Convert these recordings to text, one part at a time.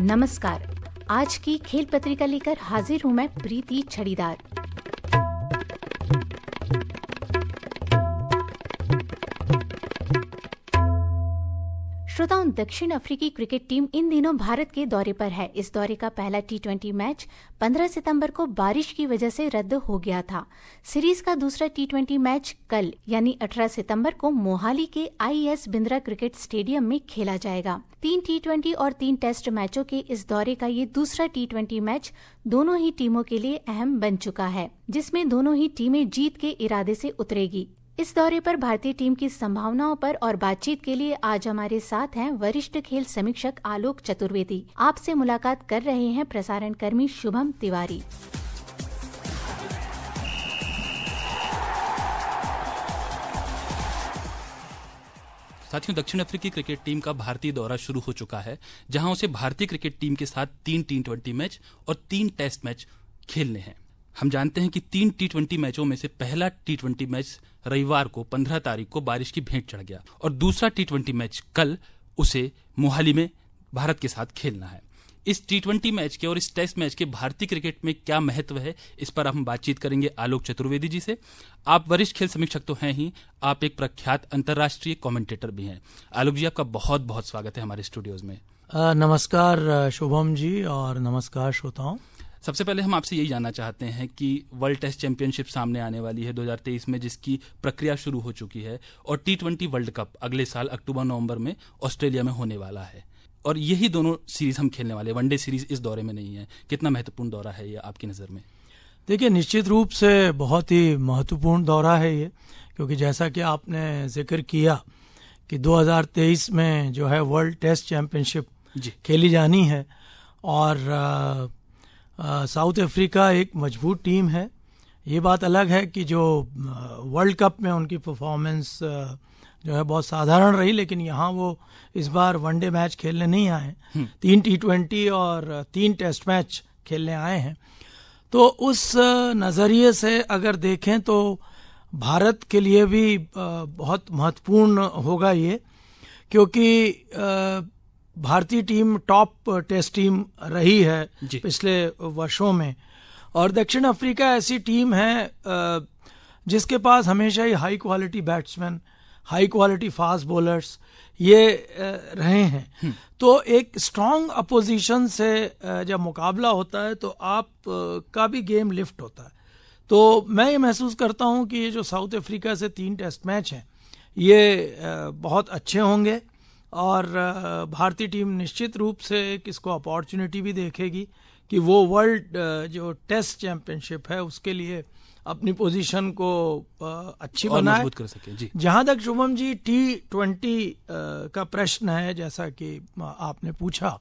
नमस्कार आज की खेल पत्रिका लेकर हाजिर हूँ मैं प्रीति छड़ीदार श्रोताओं दक्षिण अफ्रीकी क्रिकेट टीम इन दिनों भारत के दौरे पर है इस दौरे का पहला टी मैच 15 सितंबर को बारिश की वजह से रद्द हो गया था सीरीज का दूसरा टी मैच कल यानी 18 सितंबर को मोहाली के I S Bindra cricket stadium में खेला जाएगा तीन टी और तीन टेस्ट मैचों के इस दौरे का ये दूसरा टी मैच दोनों ही टीमों के लिए अहम बन चुका है जिसमें दोनों ही टीमें जीत के इरादे से उतरेगी इस दौरे पर भारतीय टीम की संभावनाओं पर और बातचीत के लिए आज हमारे साथ हैं वरिष्ठ खेल समीक्षक आलोक चतुर्वेदी आपसे मुलाकात कर रहे हैं प्रसारण कर्मी शुभम तिवारी साथियों दक्षिण अफ्रीकी क्रिकेट टीम का भारतीय दौरा शुरू हो चुका है जहां उसे भारतीय क्रिकेट टीम के साथ तीन टी ट्वेंटी मैच और तीन टेस्ट मैच खेलने हैं हम जानते हैं कि तीन टी मैचों में से पहला टी मैच रविवार को 15 तारीख को बारिश की भेंट चढ़ गया और दूसरा टी मैच कल उसे मोहाली में भारत के साथ खेलना है इस टी मैच के और इस टेस्ट मैच के भारतीय क्रिकेट में क्या महत्व है इस पर हम बातचीत करेंगे आलोक चतुर्वेदी जी से आप वरिष्ठ खेल समीक्षक तो हैं ही आप एक प्रख्यात अंतर्राष्ट्रीय कमेंटेटर भी हैं आलोक जी आपका बहुत बहुत स्वागत है हमारे स्टूडियोज में नमस्कार शुभम जी और नमस्कार श्रोताओं सबसे पहले हम आपसे यही जानना चाहते हैं कि वर्ल्ड टेस्ट चैंपियनशिप सामने आने वाली है 2023 में जिसकी प्रक्रिया शुरू हो चुकी है और टी ट्वेंटी वर्ल्ड कप अगले साल अक्टूबर नवंबर में ऑस्ट्रेलिया में होने वाला है और यही दोनों सीरीज हम खेलने वाले वनडे सीरीज इस दौरे में नहीं है कितना महत्वपूर्ण दौरा है ये आपकी नज़र में देखिए निश्चित रूप से बहुत ही महत्वपूर्ण दौरा है ये क्योंकि जैसा कि आपने जिक्र किया कि 2023 में जो है वर्ल्ड टेस्ट चैंपियनशिप खेली जानी है और साउथ अफ्रीका एक मजबूत टीम है ये बात अलग है कि जो वर्ल्ड कप में उनकी परफॉर्मेंस जो है बहुत साधारण रही लेकिन यहाँ वो इस बार वनडे मैच खेलने नहीं आए हम्म। तीन टी ट्वेंटी और तीन टेस्ट मैच खेलने आए हैं तो उस नज़रिए से अगर देखें तो भारत के लिए भी बहुत महत्वपूर्ण होगा ये क्योंकि भारतीय टीम टॉप टेस्ट टीम रही है पिछले वर्षों में और दक्षिण अफ्रीका ऐसी टीम है जिसके पास हमेशा ही high quality batsman high quality fast bowlers ये रहे हैं हम्म। तो एक स्ट्रांग अपोजिशन से जब मुकाबला होता है तो आप का भी गेम लिफ्ट होता है तो मैं ये महसूस करता हूँ कि ये जो साउथ अफ्रीका से तीन टेस्ट मैच हैं ये बहुत अच्छे होंगे और भारतीय टीम निश्चित रूप से इसको अपॉर्चुनिटी भी देखेगी कि वो वर्ल्ड जो टेस्ट चैंपियनशिप है उसके लिए अपनी पोजीशन को अच्छी बनाए कर सके जी जहां तक शुभम जी टी ट्वेंटी का प्रश्न है जैसा कि आपने पूछा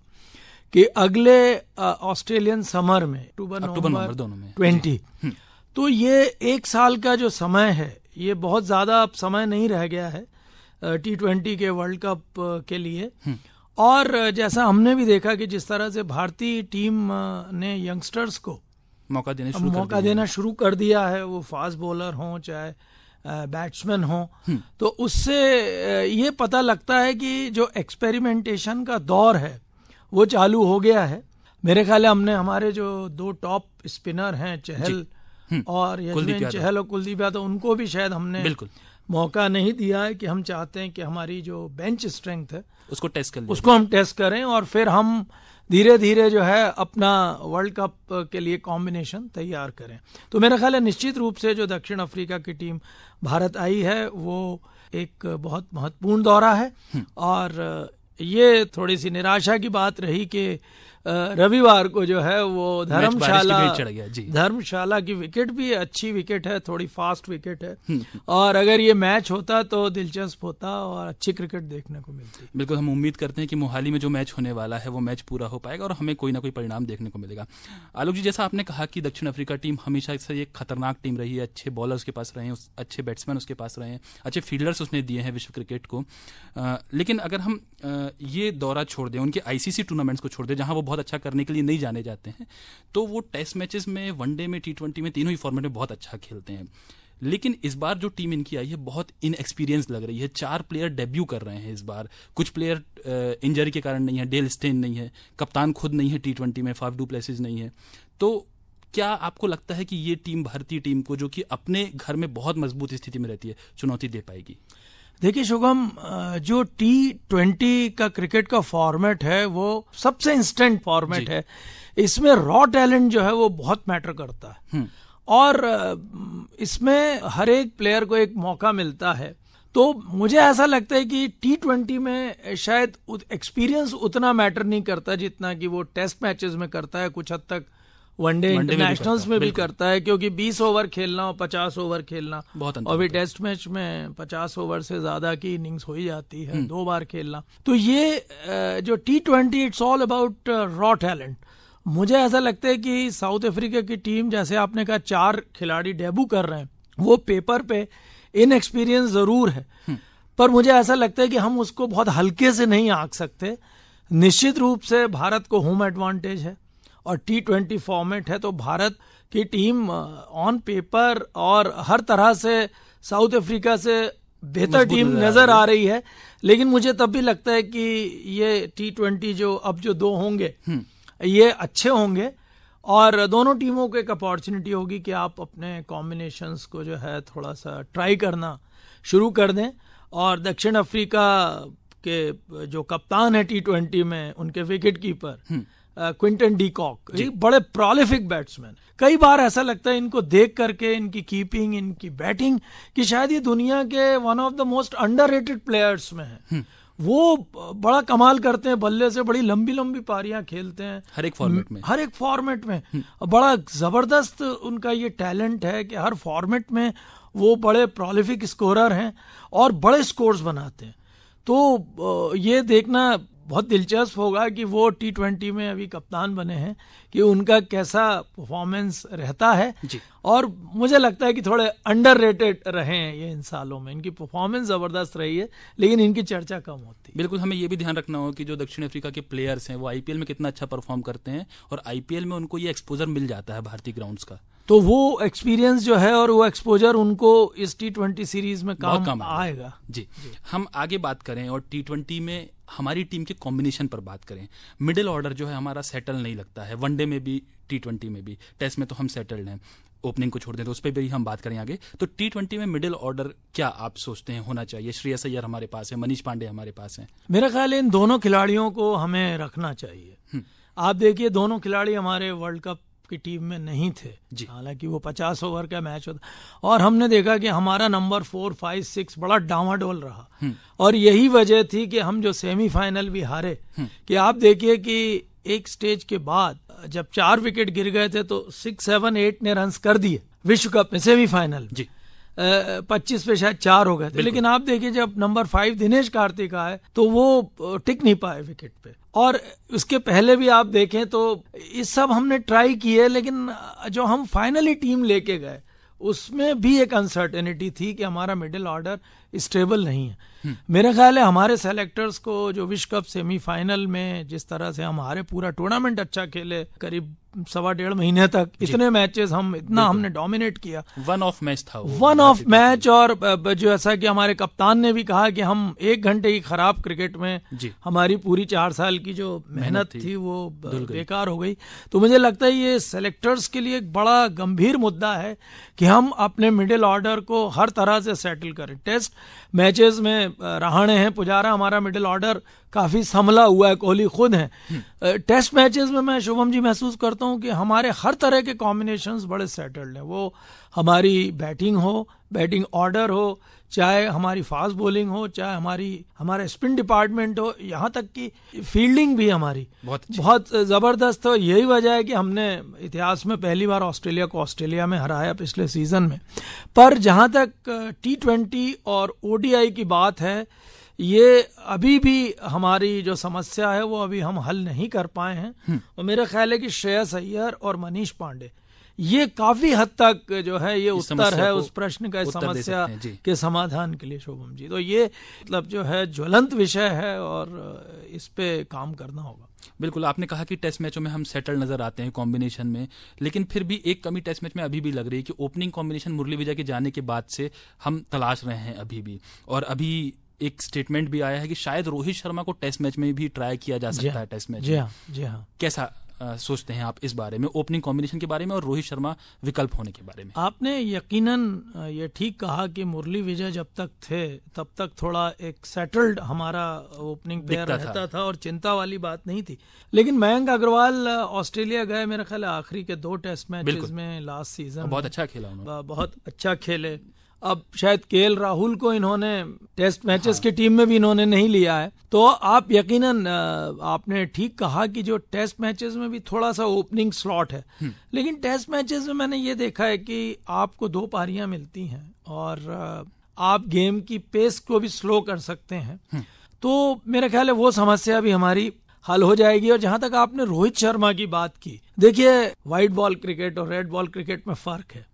कि अगले ऑस्ट्रेलियन समर में अक्टूबर नवंबर दोनों में ट्वेंटी हम्म। तो ये एक साल का जो समय है ये बहुत ज्यादा अब समय नहीं रह गया है टी ट्वेंटी के वर्ल्ड कप के लिए हम्म। और जैसा हमने भी देखा कि जिस तरह से भारतीय टीम ने यंगस्टर्स को मौका देना शुरू मौका देना शुरू कर दिया है वो फास्ट बॉलर हों चाहे बैट्समैन हो हम्म। तो उससे ये पता लगता है कि जो एक्सपेरिमेंटेशन का दौर है वो चालू हो गया है मेरे ख्याल हमने हमारे जो दो टॉप स्पिनर हैं चहल हम्म। और चहल और कुलदीप यादव उनको भी शायद हमने बिल्कुल मौका नहीं दिया है कि हम चाहते हैं कि हमारी जो बेंच स्ट्रेंथ है उसको टेस्ट कर उसको हम टेस्ट करें और फिर हम धीरे धीरे जो है अपना वर्ल्ड कप के लिए कॉम्बिनेशन तैयार करें तो मेरा ख्याल है निश्चित रूप से जो दक्षिण अफ्रीका की टीम भारत आई है वो एक बहुत महत्वपूर्ण दौरा है हम्म। और ये थोड़ी सी निराशा की बात रही कि रविवार को जो है वो धर्मशाला धर्मशाला की विकेट भी अच्छी विकेट है थोड़ी फास्ट विकेट है हम्म। और अगर ये मैच होता तो दिलचस्प होता और अच्छी क्रिकेट देखने को मिलती बिल्कुल हम उम्मीद करते हैं कि मोहाली में जो मैच होने वाला है वो मैच पूरा हो पाएगा और हमें कोई ना कोई परिणाम देखने को मिलेगा आलोक जी जैसा आपने कहा कि दक्षिण अफ्रीका टीम हमेशा से एक खतरनाक टीम रही है अच्छे बॉलर के पास रहे हैं अच्छे बैट्समैन उसके पास रहे हैं अच्छे फील्डर्स उसने दिए हैं विश्व क्रिकेट को लेकिन अगर हम ये दौरा छोड़ दें उनके आईसीसी टूर्नामेंट्स को छोड़ दें जहां वो बहुत बहुत अच्छा करने के लिए नहीं जाने जाते हैं तो वो टेस्ट मैचेस में वनडे में टी ट्वेंटी में तीनों ही फॉर्मेट में बहुत अच्छा खेलते हैं लेकिन इस बार जो टीम इनकी आई है बहुत इनएक्सपीरियंस लग रही है चार प्लेयर डेब्यू कर रहे हैं इस बार कुछ प्लेयर इंजरी के कारण नहीं है डेल स्टेन नहीं है कप्तान खुद नहीं है टी ट्वेंटी में फाइव डू प्लेसेज नहीं है तो क्या आपको लगता है कि ये टीम भारतीय टीम को जो कि अपने घर में बहुत मजबूत स्थिति में रहती है चुनौती दे पाएगी देखिए शुभम जो टी ट्वेंटी का क्रिकेट का फॉर्मेट है वो सबसे इंस्टेंट फॉर्मेट है इसमें रॉ टैलेंट जो है वो बहुत मैटर करता है हम्म। और इसमें हर एक प्लेयर को एक मौका मिलता है तो मुझे ऐसा लगता है कि टी ट्वेंटी में शायद एक्सपीरियंस उतना मैटर नहीं करता जितना कि वो टेस्ट मैचेस में करता है कुछ हद तक वनडे इंटरनेशनल्स में भी करता है क्योंकि 20 ओवर खेलना और 50 ओवर खेलना बहुत और भी टेस्ट मैच में 50 ओवर से ज्यादा की इनिंग्स हो ही जाती है हम्म। दो बार खेलना तो ये जो T twenty it's all about raw talent मुझे ऐसा लगता है कि साउथ अफ्रीका की टीम जैसे आपने कहा चार खिलाड़ी डेब्यू कर रहे हैं वो पेपर पे इनएक्सपीरियंस जरूर है हम्म। पर मुझे ऐसा लगता है कि हम उसको बहुत हल्के से नहीं आंक सकते निश्चित रूप से भारत को होम एडवांटेज है और टी ट्वेंटी फॉर्मेट है तो भारत की टीम ऑन पेपर और हर तरह से साउथ अफ्रीका से बेहतर टीम नजर आ रही है लेकिन मुझे तब भी लगता है कि ये टी ट्वेंटी जो अब जो दो होंगे हम्म। ये अच्छे होंगे और दोनों टीमों को एक अपॉर्चुनिटी होगी कि आप अपने कॉम्बिनेशंस को जो है थोड़ा सा ट्राई करना शुरू कर दें और दक्षिण अफ्रीका के जो कप्तान है टी ट्वेंटी में उनके wicket keeper Quinton de Kock Kock बड़े प्रोलिफिक बैट्समैन कई बार ऐसा लगता है इनको देख करके इनकी कीपिंग इनकी बैटिंग कि शायद ये दुनिया के one of the most under players में है हम्म। वो बड़ा कमाल करते हैं बल्ले से बड़ी लंबी लंबी पारियां खेलते हैं हर एक फॉर्मेट में हर एक फॉर्मेट में हम्म। बड़ा जबरदस्त उनका ये टैलेंट है कि हर फॉर्मेट में वो बड़े प्रोलिफिक स्कोरर हैं और बड़े स्कोर्स बनाते हैं तो ये देखना बहुत दिलचस्प होगा कि वो टी ट्वेंटी में अभी कप्तान बने हैं कि उनका कैसा परफॉर्मेंस रहता है जी। और मुझे लगता है कि थोड़े अंडर रेटेड रहे हैं ये इन सालों में इनकी परफॉर्मेंस ज़बरदस्त रही है लेकिन इनकी चर्चा कम होती है बिल्कुल हमें ये भी ध्यान रखना हो कि जो दक्षिण अफ्रीका के प्लेयर्स हैं वो आई में कितना अच्छा परफॉर्म करते हैं और आई में उनको ये एक्सपोजर मिल जाता है भारतीय ग्राउंड्स का तो वो एक्सपीरियंस जो है और वो एक्सपोजर उनको इस टी ट्वेंटी सीरीज में काम, काम आएगा जी।, जी हम आगे बात करें और टी ट्वेंटी में हमारी टीम के कॉम्बिनेशन पर बात करें मिडिल ऑर्डर जो है हमारा सेटल नहीं लगता है वनडे में भी टी ट्वेंटी में भी टेस्ट में तो हम सेटल्ड हैं ओपनिंग को छोड़ दें तो उस पर भी हम बात करें आगे तो टी ट्वेंटी में मिडिल ऑर्डर क्या आप सोचते हैं होना चाहिए श्रेयस अय्यर हमारे पास है मनीष पांडे हमारे पास है मेरा ख्याल है इन दोनों खिलाड़ियों को हमें रखना चाहिए हम्म। आप देखिए दोनों खिलाड़ी हमारे वर्ल्ड कप की टीम में नहीं थे हालांकि वो पचास ओवर का मैच होता और हमने देखा कि हमारा नंबर फोर फाइव सिक्स बड़ा डावाडोल रहा हम्म। और यही वजह थी कि हम जो सेमीफाइनल भी हारे हम्म। कि आप देखिए कि एक स्टेज के बाद जब चार विकेट गिर गए थे तो सिक्स सेवन एट ने रन कर दिए विश्व कप में सेमीफाइनल जी पच्चीस पे शायद चार हो गए थे लेकिन आप देखिए जब नंबर फाइव दिनेश कार्तिक आए तो वो टिक नहीं पाए विकेट पे और उसके पहले भी आप देखें तो ये सब हमने ट्राई किए लेकिन जो हम फाइनली टीम लेके गए उसमें भी एक अनसर्टेनिटी थी कि हमारा मिडिल ऑर्डर स्टेबल नहीं है हम्म। मेरा ख्याल है हमारे सेलेक्टर्स को जो विश्व कप सेमीफाइनल में जिस तरह से हमारे पूरा टूर्नामेंट अच्छा खेले करीब सवा डेढ़ महीने तक इतने मैचेस हम इतना हमने डोमिनेट किया वन ऑफ मैच था वन ऑफ मैच और जो ऐसा कि हमारे कप्तान ने भी कहा कि हम एक घंटे की खराब क्रिकेट में हमारी पूरी चार साल की जो मेहनत थी वो बेकार हो गई तो मुझे लगता है ये सेलेक्टर्स के लिए एक बड़ा गंभीर मुद्दा है कि हम अपने मिडिल ऑर्डर को हर तरह से सेटल करें टेस्ट मैचेस में रहाणे हैं पुजारा हमारा मिडिल ऑर्डर काफ़ी संभला हुआ है कोहली खुद है टेस्ट मैचेस में मैं शुभम जी महसूस करता हूँ कि हमारे हर तरह के कॉम्बिनेशंस बड़े सेटल्ड हैं वो हमारी बैटिंग हो बैटिंग ऑर्डर हो चाहे हमारी फास्ट बॉलिंग हो चाहे हमारी हमारा स्पिन डिपार्टमेंट हो यहाँ तक कि फील्डिंग भी हमारी बहुत बहुत ज़बरदस्त हो यही वजह है कि हमने इतिहास में पहली बार ऑस्ट्रेलिया को ऑस्ट्रेलिया में हराया पिछले सीज़न में पर जहाँ तक टी ट्वेंटी और ओ की बात है ये अभी भी हमारी जो समस्या है वो अभी हम हल नहीं कर पाए हैं हम्म। और मेरा ख्याल है कि श्रेयस अय्यर और मनीष पांडे ये काफी हद तक जो है ये उत्तर है उस प्रश्न का समस्या के समाधान के लिए शोभम जी तो ये मतलब जो है ज्वलंत विषय है और इस पे काम करना होगा बिल्कुल आपने कहा कि टेस्ट मैचों में हम सेटल नजर आते हैं कॉम्बिनेशन में लेकिन फिर भी एक कमी टेस्ट मैच में अभी भी लग रही है कि ओपनिंग कॉम्बिनेशन मुरली विजय के जाने के बाद से हम तलाश रहे हैं अभी भी और अभी एक स्टेटमेंट भी आया है कि शायद रोहित शर्मा को टेस्ट मैच में भी ट्राई किया जा सकता हाँ, है टेस्ट मैच जी हाँ जी हाँ कैसा सोचते हैं आप इस बारे में ओपनिंग कॉम्बिनेशन के बारे में और रोहित शर्मा विकल्प होने के बारे में आपने यकीनन ये ठीक कहा कि मुरली विजय जब तक थे तब तक थोड़ा एक सेटल्ड हमारा ओपनिंग प्लेयर रहता था।, था और चिंता वाली बात नहीं थी लेकिन मयंक अग्रवाल ऑस्ट्रेलिया गए मेरा ख्याल आखिरी के दो टेस्ट मैच में लास्ट सीजन बहुत अच्छा खेला बहुत अच्छा खेले अब शायद के राहुल को इन्होंने टेस्ट मैचेस हाँ। की टीम में भी इन्होंने नहीं लिया है तो आप यकीनन आपने ठीक कहा कि जो टेस्ट मैचेस में भी थोड़ा सा ओपनिंग स्लॉट है हम्म। लेकिन टेस्ट मैचेस में मैंने ये देखा है कि आपको दो पारियां मिलती हैं और आप गेम की पेस को भी स्लो कर सकते हैं हम्म। तो मेरा ख्याल है वो समस्या भी हमारी हल हो जाएगी और जहां तक आपने रोहित शर्मा की बात की देखिए व्हाइट बॉल क्रिकेट और रेड बॉल क्रिकेट में फर्क है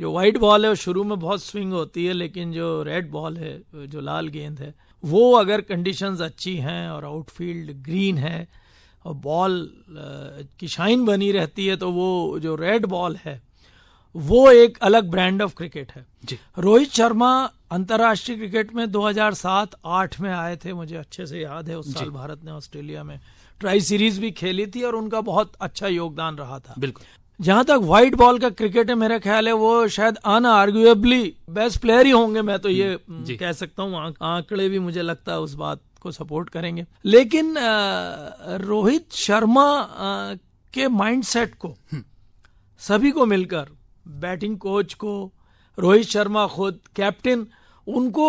जो व्हाइट बॉल है वो शुरू में बहुत स्विंग होती है लेकिन जो रेड बॉल है जो लाल गेंद है वो अगर कंडीशंस अच्छी हैं और आउटफील्ड ग्रीन है और बॉल की शाइन बनी रहती है तो वो जो रेड बॉल है वो एक अलग ब्रांड ऑफ क्रिकेट है रोहित शर्मा अंतर्राष्ट्रीय क्रिकेट में 2007-8 में आए थे मुझे अच्छे से याद है उस साल भारत ने ऑस्ट्रेलिया में ट्राई सीरीज भी खेली थी और उनका बहुत अच्छा योगदान रहा था बिल्कुल जहां तक व्हाइट बॉल का क्रिकेट है मेरा ख्याल है वो शायद अन आर्ग्यूएबली बेस्ट प्लेयर ही होंगे मैं तो ये हम्म, हम्म, कह सकता हूँ आंकड़े भी मुझे लगता है उस बात को सपोर्ट करेंगे लेकिन रोहित शर्मा के माइंडसेट को हम्म। सभी को मिलकर बैटिंग कोच को रोहित शर्मा खुद कैप्टन उनको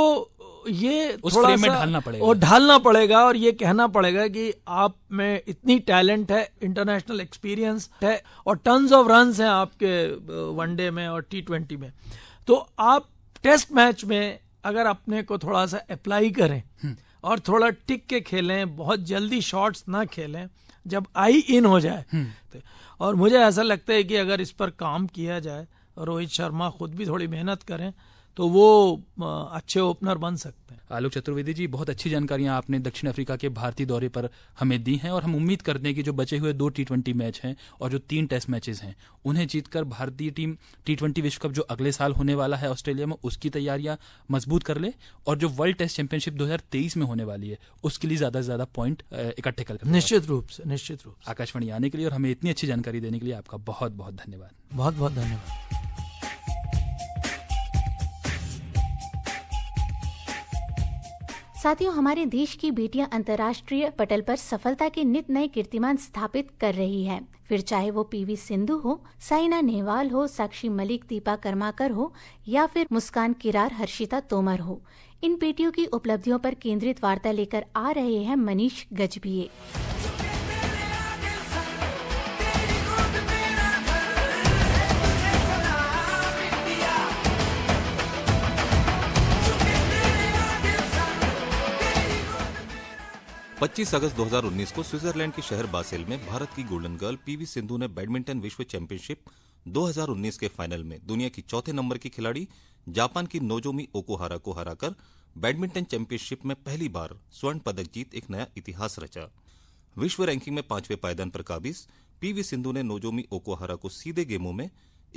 ये उस थोड़ा सा में ढालना पड़ेगा और ढालना पड़ेगा और ये कहना पड़ेगा कि आप में इतनी टैलेंट है इंटरनेशनल एक्सपीरियंस है और टन्स ऑफ रन हैं आपके वनडे में और टी ट्वेंटी में तो आप टेस्ट मैच में अगर अपने को थोड़ा सा अप्लाई करें हम्म। और थोड़ा टिक के खेलें बहुत जल्दी शॉट्स ना खेलें जब आई इन हो जाए हम्म। तो, और मुझे ऐसा लगता है कि अगर इस पर काम किया जाए रोहित शर्मा खुद भी थोड़ी मेहनत करें तो वो अच्छे ओपनर बन सकते हैं आलोक चतुर्वेदी जी बहुत अच्छी जानकारियां आपने दक्षिण अफ्रीका के भारतीय दौरे पर हमें दी हैं और हम उम्मीद करते हैं कि जो बचे हुए दो टी मैच हैं और जो तीन टेस्ट मैचेस हैं उन्हें जीतकर भारतीय टीम टी विश्व कप जो अगले साल होने वाला है ऑस्ट्रेलिया में उसकी तैयारियां मजबूत कर ले और जो वर्ल्ड टेस्ट चैंपियनशिप दो में होने वाली है उसके लिए ज्यादा से ज्यादा पॉइंट इकट्ठे कर निश्चित रूप से निश्चित रूप आकाशवाणी आने के लिए और हमें इतनी अच्छी जानकारी देने के लिए आपका बहुत बहुत धन्यवाद बहुत बहुत धन्यवाद साथियों हमारे देश की बेटियां अंतर्राष्ट्रीय पटल पर सफलता के नित नए कीर्तिमान स्थापित कर रही है फिर चाहे वो पीवी सिंधु हो साइना नेहवाल हो साक्षी मलिक दीपा कर्माकर हो या फिर मुस्कान किरार हर्षिता तोमर हो इन बेटियों की उपलब्धियों पर केंद्रित वार्ता लेकर आ रहे हैं मनीष गजबिये 25 अगस्त 2019 को स्विट्जरलैंड के शहर बासेल में भारत की गोल्डन गर्ल पीवी सिंधु ने बैडमिंटन विश्व चैंपियनशिप 2019 के फाइनल में दुनिया की चौथे नंबर की खिलाड़ी जापान की नोजोमी ओकोहारा को हराकर बैडमिंटन चैंपियनशिप में पहली बार स्वर्ण पदक जीत एक नया इतिहास रचा विश्व रैंकिंग में पांचवें पायदान पर काबिज पीवी सिंधु ने नोजोमी ओकोहारा को सीधे गेमों में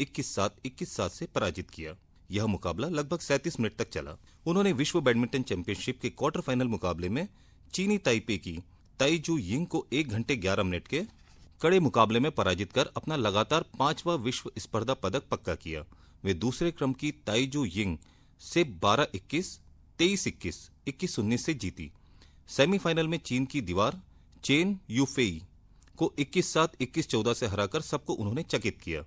इक्कीस सात इक्कीस सात से पराजित किया यह मुकाबला लगभग सैंतीस मिनट तक चला उन्होंने विश्व बैडमिंटन चैंपियनशिप के क्वार्टर फाइनल मुकाबले में चीनी ताइपे की ताई जू यिंग को एक घंटे ग्यारह मिनट के कड़े मुकाबले में पराजित कर अपना लगातार पांचवा विश्व स्पर्धा पदक पक्का किया वे दूसरे क्रम की ताइजू यिंग से 12 इक्कीस तेईस इक्कीस इक्कीस उन्नीस से जीती सेमीफाइनल में चीन की दीवार चेन यूफेई को 21 सात 21 चौदह से हराकर सबको उन्होंने चकित किया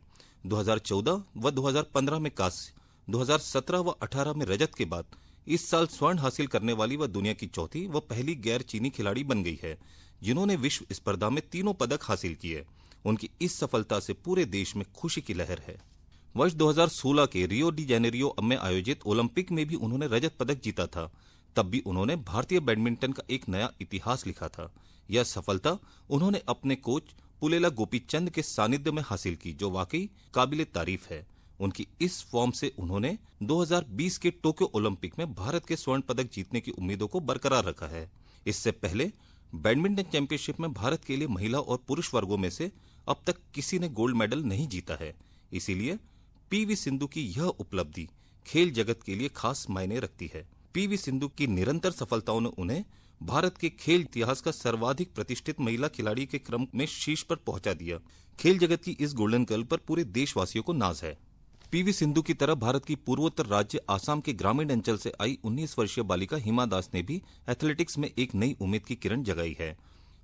2014 व 2015 में कांस्य 2017 व 18 में रजत के बाद इस साल स्वर्ण हासिल करने वाली वह दुनिया की चौथी व पहली गैर चीनी खिलाड़ी बन गई है जिन्होंने विश्व स्पर्धा में तीनों पदक हासिल किए उनकी इस सफलता से पूरे देश में खुशी की लहर है वर्ष 2016 के रियो डी जेनेरियो में आयोजित ओलंपिक में भी उन्होंने रजत पदक जीता था तब भी उन्होंने भारतीय बैडमिंटन का एक नया इतिहास लिखा था यह सफलता उन्होंने अपने कोच पुलेला गोपी चंद के सानिध्य में हासिल की जो वाकई काबिल तारीफ है उनकी इस फॉर्म से उन्होंने 2020 के टोक्यो ओलंपिक में भारत के स्वर्ण पदक जीतने की उम्मीदों को बरकरार रखा है इससे पहले बैडमिंटन चैंपियनशिप में भारत के लिए महिला और पुरुष वर्गों में से अब तक किसी ने गोल्ड मेडल नहीं जीता है इसीलिए पीवी सिंधु की यह उपलब्धि खेल जगत के लिए खास मायने रखती है पीवी सिंधु की निरंतर सफलताओं ने उन्हें भारत के खेल इतिहास का सर्वाधिक प्रतिष्ठित महिला खिलाड़ी के क्रम में शीर्ष पर पहुंचा दिया खेल जगत की इस गोल्डन गर्ल पर पूरे देशवासियों को नाज है पीवी सिंधु की तरह भारत की पूर्वोत्तर राज्य आसाम के ग्रामीण अंचल से आई 19 वर्षीय बालिका हिमा दास ने भी एथलेटिक्स में एक नई उम्मीद की किरण जगाई है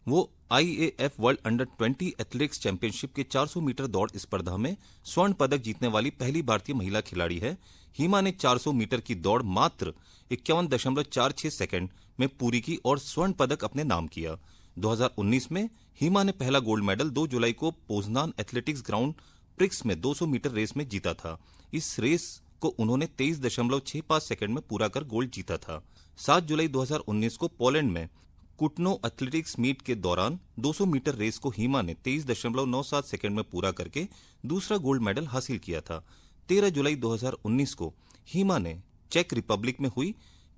वो आई वर्ल्ड अंडर 20 एथलेटिक्स चैंपियनशिप के 400 मीटर दौड़ स्पर्धा में स्वर्ण पदक जीतने वाली पहली भारतीय महिला खिलाड़ी है हिमा ने 400 मीटर की दौड़ मात्र इक्यावन दशमलव चार छह सेकेंड में पूरी की और स्वर्ण पदक अपने नाम किया 2019 में हिमा ने पहला गोल्ड मेडल 2 जुलाई को पोजनान एथलेटिक्स ग्राउंड ट्रिक्स में 200 मीटर रेस में जीता था इस रेस को उन्होंने तेईस दशमलव छह पाँच सेकेंड में पूरा कर गोल्ड जीता था सात जुलाई 2019 को पोलैंड में कुटनो एथलेटिक्स मीट के दौरान 200 मीटर रेस को हीमा ने तेईस दशमलव नौ सात सेकेंड में पूरा करके दूसरा गोल्ड मेडल हासिल किया था 13 जुलाई 2019 को हीमा ने चेक रिपब्लिक में हुई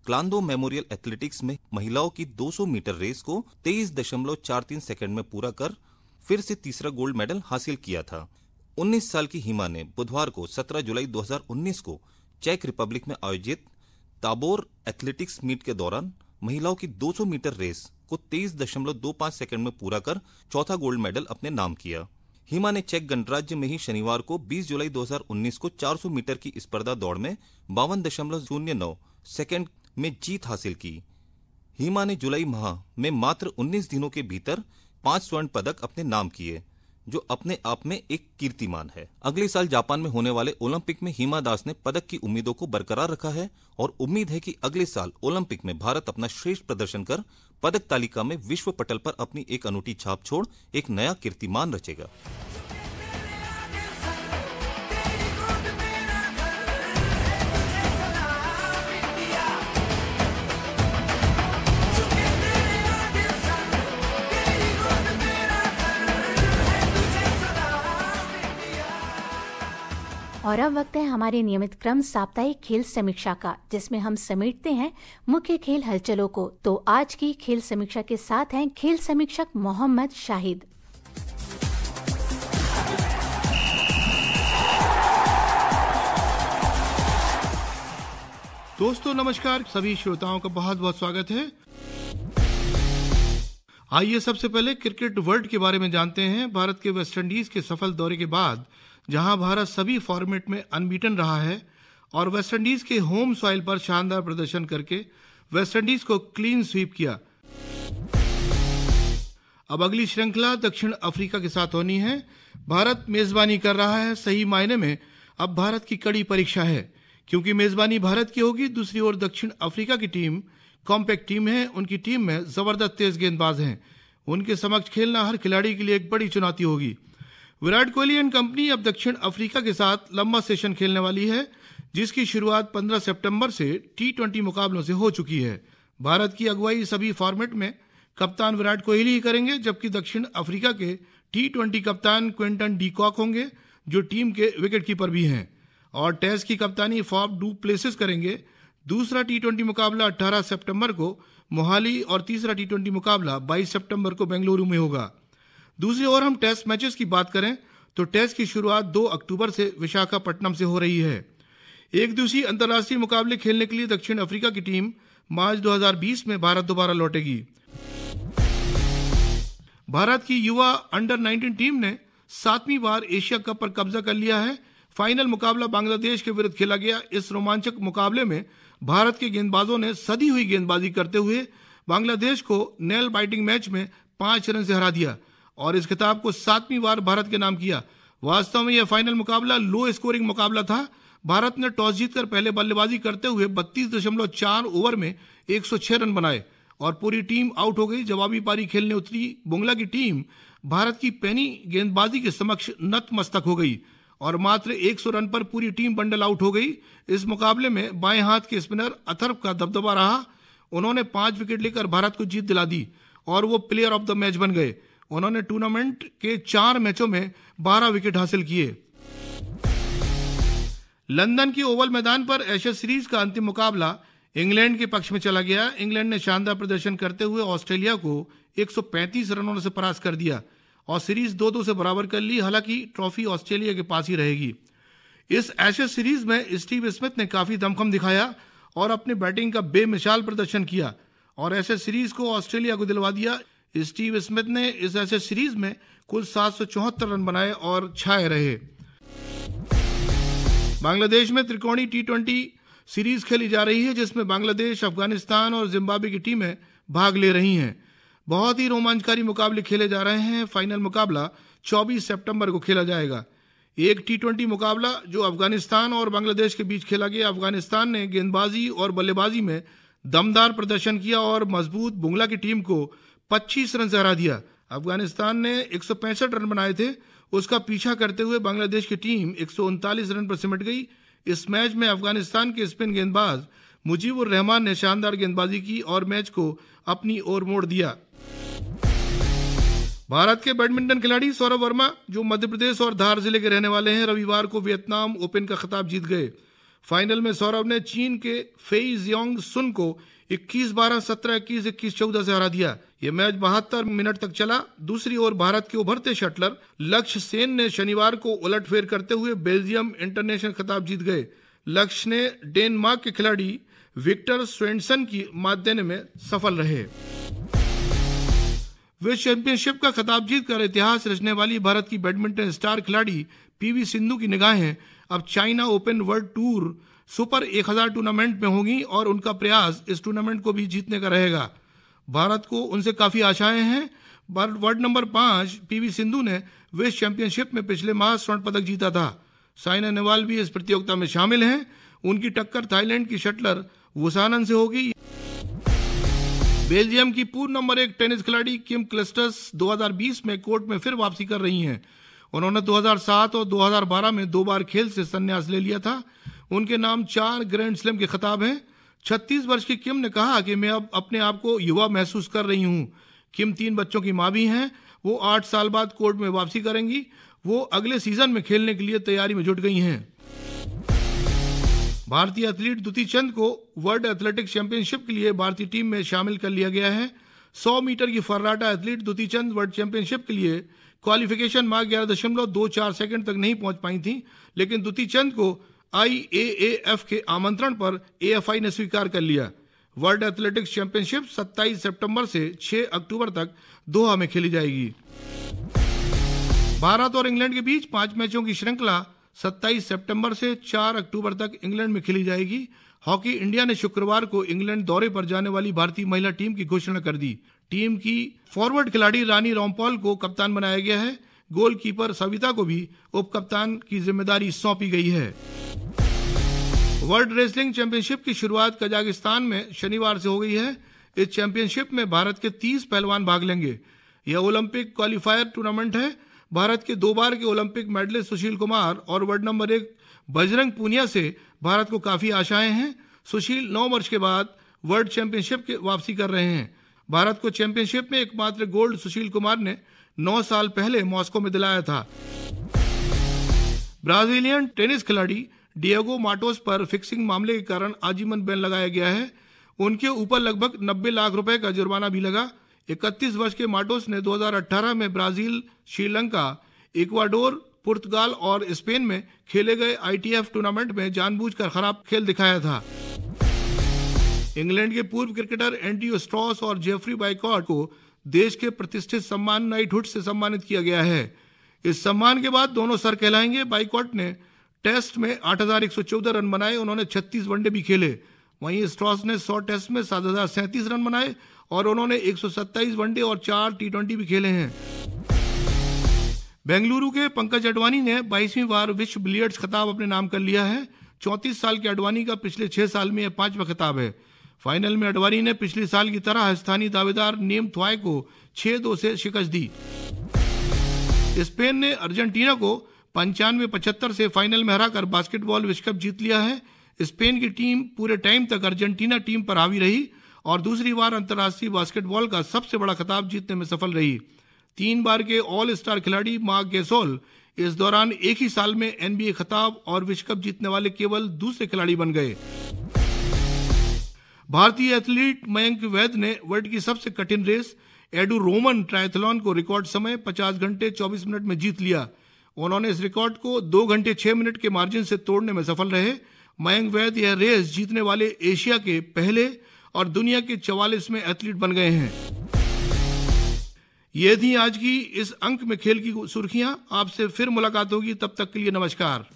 क्लांदो मेमोरियल एथलेटिक्स में महिलाओं की 200 मीटर रेस को तेईस दशमलव चार तीन सेकेंड में पूरा कर फिर से तीसरा गोल्ड मेडल हासिल किया था 19 साल की हिमा ने बुधवार को 17 जुलाई 2019 को चेक रिपब्लिक में आयोजित ताबोर एथलेटिक्स मीट के दौरान महिलाओं की 200 मीटर रेस को 23.25 सेकंड में पूरा कर चौथा गोल्ड मेडल अपने नाम किया हिमा ने चेक गणराज्य में ही शनिवार को 20 जुलाई 2019 को 400 मीटर की स्पर्धा दौड़ में बावन सेकंड में जीत हासिल की हिमा ने जुलाई माह में मात्र 19 दिनों के भीतर पांच स्वर्ण पदक अपने नाम किए जो अपने आप में एक कीर्तिमान है अगले साल जापान में होने वाले ओलंपिक में हिमा दास ने पदक की उम्मीदों को बरकरार रखा है और उम्मीद है कि अगले साल ओलंपिक में भारत अपना श्रेष्ठ प्रदर्शन कर पदक तालिका में विश्व पटल पर अपनी एक अनूठी छाप छोड़ एक नया कीर्तिमान रचेगा और अब वक्त है हमारे नियमित क्रम साप्ताहिक खेल समीक्षा का जिसमें हम समेटते हैं मुख्य खेल हलचलों को तो आज की खेल समीक्षा के साथ हैं खेल समीक्षक मोहम्मद शाहिद दोस्तों नमस्कार सभी श्रोताओं का बहुत बहुत स्वागत है आइए सबसे पहले क्रिकेट वर्ल्ड के बारे में जानते हैं भारत के वेस्टइंडीज के सफल दौरे के बाद जहां भारत सभी फॉर्मेट में अनबीटन रहा है और वेस्टइंडीज के होम सॉइल पर शानदार प्रदर्शन करके वेस्टइंडीज को क्लीन स्वीप किया अब अगली श्रृंखला दक्षिण अफ्रीका के साथ होनी है भारत मेजबानी कर रहा है सही मायने में अब भारत की कड़ी परीक्षा है क्योंकि मेजबानी भारत की होगी दूसरी ओर दक्षिण अफ्रीका की टीम कॉम्पैक्ट टीम है उनकी टीम में जबरदस्त तेज गेंदबाज हैं उनके समक्ष खेलना हर खिलाड़ी के लिए एक बड़ी चुनौती होगी विराट कोहली एंड कंपनी अब दक्षिण अफ्रीका के साथ लंबा सेशन खेलने वाली है जिसकी शुरुआत 15 सितंबर से टी मुकाबलों से हो चुकी है भारत की अगुवाई सभी फॉर्मेट में कप्तान विराट कोहली ही करेंगे जबकि दक्षिण अफ्रीका के टी कप्तान क्विंटन डीकॉक होंगे जो टीम के विकेट कीपर भी हैं और टेस्ट की कप्तानी फॉब डू प्लेसिस करेंगे दूसरा टी मुकाबला 18 सितंबर को मोहाली और तीसरा टी मुकाबला 22 सितंबर को बेंगलुरु में होगा दूसरी ओर हम टेस्ट मैचेस की बात करें तो टेस्ट की शुरुआत 2 अक्टूबर से विशाखापट्टनम से हो रही है एक दिवसीय अंतर्राष्ट्रीय मुकाबले खेलने के लिए दक्षिण अफ्रीका की टीम मार्च 2020 में भारत दोबारा लौटेगी भारत की युवा अंडर 19 टीम ने सातवीं बार एशिया कप पर कब्जा कर लिया है फाइनल मुकाबला बांग्लादेश के विरुद्ध खेला गया इस रोमांचक मुकाबले में भारत के गेंदबाजों ने सदी हुई गेंदबाजी करते हुए बांग्लादेश को नेल बाइटिंग मैच में पांच रन से हरा दिया और इस खिताब को सातवीं बार भारत के नाम किया वास्तव में यह फाइनल मुकाबला लो स्कोरिंग मुकाबला था भारत ने टॉस जीतकर पहले बल्लेबाजी करते हुए 32.4 ओवर में एक रन बनाए और पूरी टीम आउट हो गई जवाबी पारी खेलने उतरी बुंगला की टीम भारत की पैनी गेंदबाजी के समक्ष नतमस्तक हो गई और मात्र 100 रन पर पूरी टीम बंडल आउट हो गई इस मुकाबले में बाएं हाथ के स्पिनर अथर्व का दबदबा रहा उन्होंने पांच विकेट लेकर भारत को जीत दिला दी और वो प्लेयर ऑफ द मैच बन गए उन्होंने टूर्नामेंट के चार मैचों में बारह विकेट हासिल किए लंदन की ओवल मैदान पर एशिया सीरीज का अंतिम मुकाबला इंग्लैंड के पक्ष में चला गया इंग्लैंड ने शानदार प्रदर्शन करते हुए ऑस्ट्रेलिया को 135 रनों से परास्त कर दिया और सीरीज दो दो से बराबर कर ली हालांकि ट्रॉफी ऑस्ट्रेलिया के पास ही रहेगी इस एशिया सीरीज में स्टीव स्मिथ ने काफी दमखम दिखाया और अपनी बैटिंग का बेमिसाल प्रदर्शन किया और ऐसे सीरीज को ऑस्ट्रेलिया को दिलवा दिया स्टीव स्मिथ ने इस ऐसे सीरीज में कुल सात रन बनाए और छाए रहे बांग्लादेश में त्रिकोणी टी ट्वेंटी सीरीज खेली जा रही है जिसमें बांग्लादेश अफगानिस्तान और जिम्बाब्वे की टीमें भाग ले रही हैं बहुत ही रोमांचकारी मुकाबले खेले जा रहे हैं फाइनल मुकाबला 24 सितंबर को खेला जाएगा एक टी ट्वेंटी मुकाबला जो अफगानिस्तान और बांग्लादेश के बीच खेला गया अफगानिस्तान ने गेंदबाजी और बल्लेबाजी में दमदार प्रदर्शन किया और मजबूत बुंगला की टीम को 25 रन से हरा दिया अफगानिस्तान ने एक रन बनाए थे उसका पीछा करते हुए बांग्लादेश की टीम एक रन पर सिमट गई इस मैच में अफगानिस्तान के स्पिन गेंदबाज मुजीबुर रहमान ने शानदार गेंदबाजी की और मैच को अपनी ओर मोड़ दिया भारत के बैडमिंटन खिलाड़ी सौरभ वर्मा जो मध्य प्रदेश और धार जिले के रहने वाले हैं रविवार को वियतनाम ओपन का खिताब जीत गए फाइनल में सौरभ ने चीन के फेई जियोंग सुन को इक्कीस बारह सत्रह इक्कीस इक्कीस चौदह से हरा दिया ये मैच बहत्तर मिनट तक चला दूसरी ओर भारत के उभरते शटलर लक्ष्य सेन ने शनिवार को उलटफेर करते हुए बेल्जियम इंटरनेशनल खिताब जीत गए लक्ष्य ने डेनमार्क के खिलाड़ी विक्टर स्वेंसन की मात देने में सफल रहे विश्व चैंपियनशिप का खिताब जीतकर इतिहास रचने वाली भारत की बैडमिंटन स्टार खिलाड़ी पीवी सिंधु की निगाहें अब China Open World Tour Super 1000 tournament में होंगी और उनका प्रयास इस टूर्नामेंट को भी जीतने का रहेगा भारत को उनसे काफ़ी आशाएं हैं वर्ल्ड नंबर पांच पीवी सिंधु ने विश्व चैंपियनशिप में पिछले माह स्वर्ण पदक जीता था साइना नेहवाल भी इस प्रतियोगिता में शामिल हैं उनकी टक्कर थाईलैंड की शटलर वुसानन से होगी बेल्जियम की पूर्व नंबर एक टेनिस खिलाड़ी किम क्लस्टर्स 2020 में कोर्ट में फिर वापसी कर रही हैं उन्होंने 2007 और 2012 में दो बार खेल से संन्यास ले लिया था उनके नाम चार ग्रैंड स्लैम के खिताब हैं छत्तीस वर्ष की किम ने कहा कि मैं अब अपने आप को युवा महसूस कर रही हूँ किम तीन बच्चों की माँ भी हैं वो आठ साल बाद कोर्ट में वापसी करेंगी वो अगले सीजन में खेलने के लिए तैयारी में जुट गई हैं भारतीय एथलीट दुती चंद को वर्ल्ड एथलेटिक चैंपियनशिप के लिए भारतीय टीम में शामिल कर लिया गया है 100 मीटर की फर्राटा athlete Dutee Chand world championship के लिए क्वालिफिकेशन मार्क ग्यारह दशमलव दो चार सेकेंड तक नहीं पहुंच पाई थी लेकिन दुती चंद को आईएएएफ के आमंत्रण पर आई ने स्वीकार कर लिया वर्ल्ड एथलेटिक्स चैंपियनशिप 27 सितंबर से 6 अक्टूबर तक दोहा में खेली जाएगी भारत और इंग्लैंड के बीच पांच मैचों की श्रृंखला 27 सितंबर से 4 अक्टूबर तक इंग्लैंड में खेली जाएगी हॉकी इंडिया ने शुक्रवार को इंग्लैंड दौरे पर जाने वाली भारतीय महिला टीम की घोषणा कर दी टीम की फॉरवर्ड खिलाड़ी रानी रामपॉल को कप्तान बनाया गया है गोलकीपर सविता को भी उप कप्तान की जिम्मेदारी सौंपी गई है वर्ल्ड रेसलिंग चैंपियनशिप की शुरुआत कजाकिस्तान में शनिवार से हो गई है इस चैंपियनशिप में भारत के 30 पहलवान भाग लेंगे यह ओलंपिक क्वालिफायर टूर्नामेंट है भारत के दो बार के ओलंपिक मेडलिस्ट सुशील कुमार और वर्ल्ड नंबर एक बजरंग पूनिया से भारत को काफी आशाएं हैं सुशील नौ वर्ष के बाद वर्ल्ड चैंपियनशिप की वापसी कर रहे हैं भारत को चैंपियनशिप में एकमात्र गोल्ड सुशील कुमार ने नौ साल पहले मॉस्को में दिलाया था ब्राजीलियन टेनिस खिलाड़ी डिएगो माटोस पर फिक्सिंग मामले के कारण आजीवन बैन लगाया गया है उनके ऊपर लगभग 90 लाख रुपए का जुर्माना भी लगा 31 वर्ष के माटोस ने 2018 में ब्राजील श्रीलंका इक्वाडोर पुर्तगाल और स्पेन में खेले गए आईटीएफ टूर्नामेंट में जानबूझकर खराब खेल दिखाया था इंग्लैंड के पूर्व क्रिकेटर एंटी स्ट्रॉस और जेफरी बाइकॉट को देश के प्रतिष्ठित सम्मान नाइटहुड से सम्मानित किया गया है इस सम्मान के बाद दोनों सर कहलाएंगे बाइकॉट ने टेस्ट में 8,114 रन बनाए उन्होंने 36 वनडे भी खेले वहीं स्ट्रॉस ने 100 टेस्ट में सात रन बनाए और उन्होंने 127 वनडे और चार टी भी खेले हैं बेंगलुरु के पंकज अडवाणी ने बाईसवीं बार विश्व बिलियर्ड्स खिताब अपने नाम कर लिया है चौंतीस साल के अडवाणी का पिछले छह साल में यह पांचवा खिताब है फाइनल में अडवाणी ने पिछले साल की तरह स्थानीय दावेदार नेम थ्वाय को छह दो से शिकस्त दी स्पेन ने अर्जेंटीना को पंचानवे पचहत्तर से फाइनल में हराकर बास्केटबॉल विश्व कप जीत लिया है स्पेन की टीम पूरे टाइम तक अर्जेंटीना टीम पर हावी रही और दूसरी बार अंतर्राष्ट्रीय बास्केटबॉल का सबसे बड़ा खिताब जीतने में सफल रही तीन बार के ऑल स्टार खिलाड़ी मार्क गेसोल इस दौरान एक ही साल में एनबीए खिताब और विश्व कप जीतने वाले केवल दूसरे खिलाड़ी बन गए भारतीय एथलीट मयंक वैद ने वर्ल्ड की सबसे कठिन रेस एडू रोमन ट्रायथलॉन को रिकॉर्ड समय 50 घंटे 24 मिनट में जीत लिया उन्होंने इस रिकॉर्ड को दो घंटे छह मिनट के मार्जिन से तोड़ने में सफल रहे मयंक वैद यह रेस जीतने वाले एशिया के पहले और दुनिया के चवालीसवें एथलीट बन गए हैं ये थी आज की इस अंक में खेल की सुर्खियां आपसे फिर मुलाकात होगी तब तक के लिए नमस्कार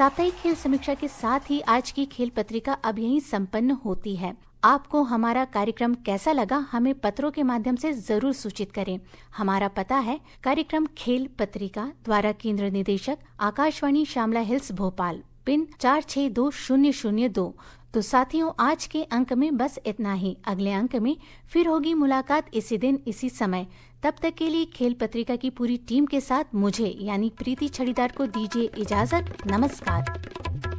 साप्ताहिक खेल समीक्षा के साथ ही आज की खेल पत्रिका अब यही संपन्न होती है आपको हमारा कार्यक्रम कैसा लगा हमें पत्रों के माध्यम से जरूर सूचित करें हमारा पता है कार्यक्रम खेल पत्रिका द्वारा केंद्र निदेशक आकाशवाणी शामला हिल्स भोपाल पिन चार छः दो शून्य शून्य दो तो साथियों आज के अंक में बस इतना ही अगले अंक में फिर होगी मुलाकात इसी दिन इसी समय तब तक के लिए खेल पत्रिका की पूरी टीम के साथ मुझे यानी प्रीति छड़ीदार को दीजिए इजाजत नमस्कार